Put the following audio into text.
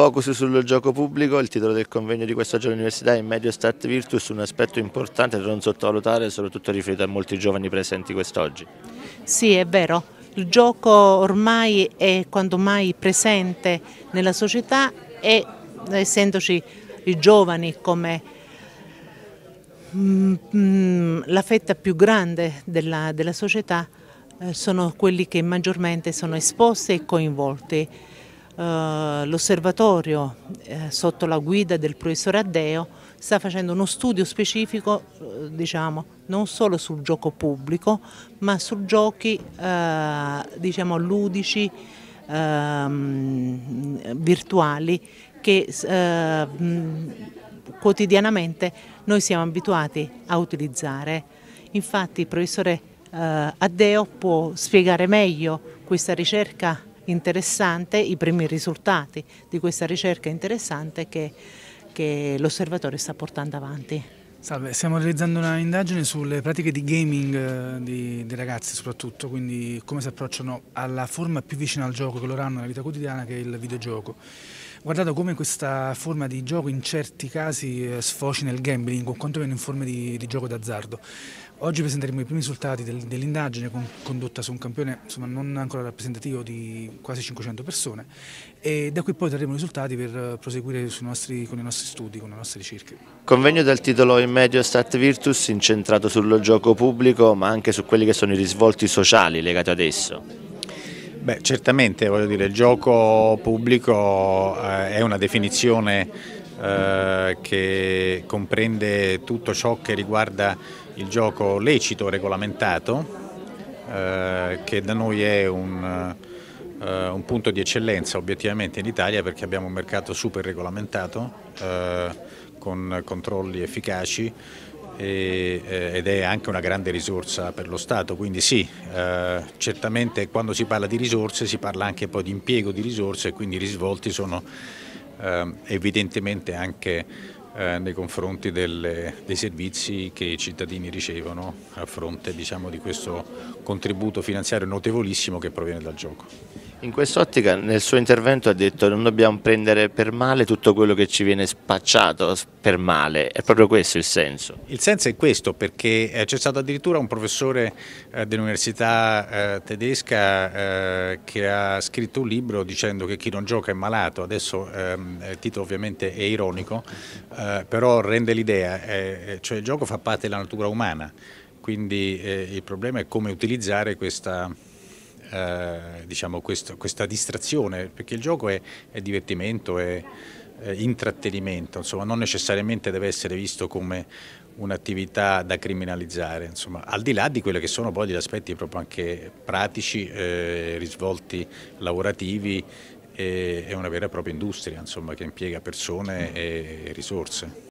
Focus sul gioco pubblico, il titolo del convegno di questa giorno università è Medio Start Virtus, un aspetto importante da non sottovalutare, soprattutto riferito a molti giovani presenti quest'oggi. Sì, è vero. Il gioco ormai è quanto mai presente nella società e eh, essendoci i giovani come mm, mm, la fetta più grande della, della società eh, sono quelli che maggiormente sono esposti e coinvolti. Eh, l'osservatorio eh, sotto la guida del professor Addeo sta facendo uno studio specifico eh, diciamo, non solo sul gioco pubblico ma su giochi eh, diciamo, ludici ehm, virtuali che quotidianamente noi siamo abituati a utilizzare. Infatti il professore Addeo può spiegare meglio questa ricerca interessante i primi risultati di questa ricerca interessante che, che l'osservatorio sta portando avanti. Salve, stiamo realizzando una indagine sulle pratiche di gaming eh, di, dei ragazzi soprattutto, quindi come si approcciano alla forma più vicina al gioco che loro hanno nella vita quotidiana che è il videogioco guardato come questa forma di gioco in certi casi eh, sfoci nel gambling o quantomeno in forme di, di gioco d'azzardo. Oggi presenteremo i primi risultati del, dell'indagine con, condotta su un campione insomma, non ancora rappresentativo di quasi 500 persone e da qui poi trarremo i risultati per eh, proseguire nostri, con i nostri studi, con le nostre ricerche. Convegno dal titolo In medio Stat Virtus incentrato sul gioco pubblico ma anche su quelli che sono i risvolti sociali legati ad esso. Beh, certamente, voglio dire, il gioco pubblico eh, è una definizione eh, che comprende tutto ciò che riguarda il gioco lecito regolamentato, eh, che da noi è un, eh, un, punto di eccellenza obiettivamente in Italia perché abbiamo un mercato super regolamentato eh, con controlli efficaci eh, ed è anche una grande risorsa per lo Stato, quindi sì, eh, certamente quando si parla di risorse si parla anche poi di impiego di risorse e quindi i risvolti sono eh, evidentemente anche eh, nei confronti delle, dei servizi che i cittadini ricevono a fronte diciamo, di questo contributo finanziario notevolissimo che proviene dal gioco. In quest'ottica nel suo intervento ha detto che non dobbiamo prendere per male tutto quello che ci viene spacciato per male, è proprio questo il senso? Il senso è questo perché eh, c'è stato addirittura un professore eh, dell'università eh, tedesca che ha scritto un libro dicendo che chi non gioca è malato, adesso ehm, il titolo ovviamente è ironico, però rende l'idea, cioè il gioco fa parte della natura umana, quindi il problema è come utilizzare questa eh, diciamo questo, questa distrazione, perché il gioco è, è divertimento, è, è intrattenimento, insomma, non necessariamente deve essere visto come un'attività da criminalizzare, insomma, al di là di quelli che sono poi gli aspetti proprio anche pratici, eh, risvolti lavorativi, eh, è una vera e propria industria insomma, che impiega persone e risorse.